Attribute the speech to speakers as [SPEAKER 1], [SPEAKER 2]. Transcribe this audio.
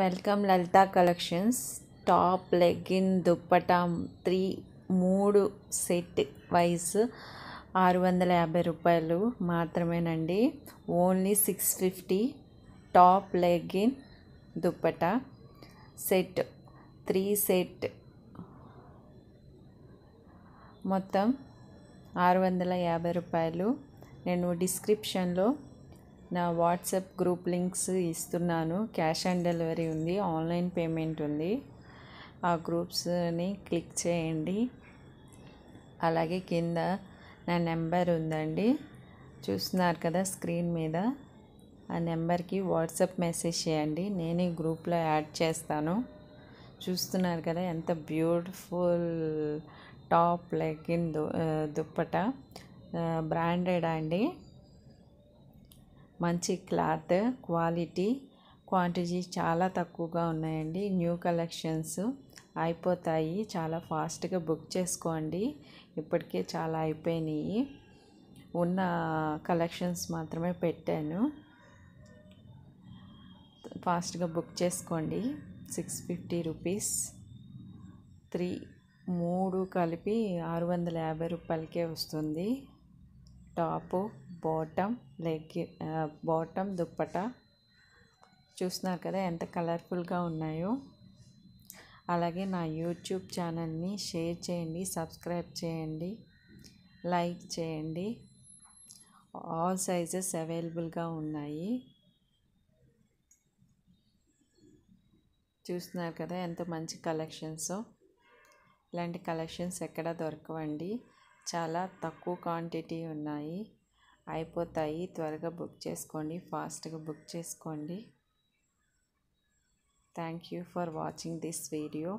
[SPEAKER 1] welcome Lalitha collections top legging దుప్పటం three మూడు set wise ఆరు వందల యాభై రూపాయలు మాత్రమేనండి only six fifty top legging dupatta set three set మొత్తం ఆరు వందల యాభై రూపాయలు నేను డిస్క్రిప్షన్లో నా వాట్సాప్ గ్రూప్ లింక్స్ ఇస్తున్నాను క్యాష్ ఆన్ డెలివరీ ఉంది ఆన్లైన్ పేమెంట్ ఉంది ఆ గ్రూప్స్ని క్లిక్ చేయండి అలాగే కింద నా నెంబర్ ఉందండి చూస్తున్నారు కదా స్క్రీన్ మీద ఆ నెంబర్కి వాట్సాప్ మెసేజ్ చేయండి నేనే గ్రూప్లో యాడ్ చేస్తాను చూస్తున్నారు కదా ఎంత బ్యూటిఫుల్ టాప్ లెగ్గిన్ దుప్పట బ్రాండెడ్ అండి మంచి క్లాత్ క్వాలిటీ క్వాంటిటీ చాలా తక్కువగా ఉన్నాయండి న్యూ కలెక్షన్స్ అయిపోతాయి చాలా ఫాస్ట్గా బుక్ చేసుకోండి ఇప్పటికే చాలా అయిపోయినాయి ఉన్న కలెక్షన్స్ మాత్రమే పెట్టాను ఫాస్ట్గా బుక్ చేసుకోండి సిక్స్ ఫిఫ్టీ రూపీస్ త్రీ మూడు కలిపి ఆరు వందల యాభై రూపాయలకే వస్తుంది టాపు బాటమ్ లెగ్ బాటమ్ దుప్పట చూస్తున్నారు కదా ఎంత కలర్ఫుల్గా ఉన్నాయో అలాగే నా యూట్యూబ్ ఛానల్ని షేర్ చేయండి సబ్స్క్రైబ్ చేయండి లైక్ చేయండి ఆల్ సైజెస్ అవైలబుల్గా ఉన్నాయి చూస్తున్నారు కదా ఎంత మంచి కలెక్షన్స్ ఇలాంటి కలెక్షన్స్ ఎక్కడ దొరకవండి చాలా తక్కువ క్వాంటిటీ ఉన్నాయి అయిపోతాయి త్వరగా బుక్ చేసుకోండి ఫాస్ట్గా బుక్ చేసుకోండి thank you for watching this video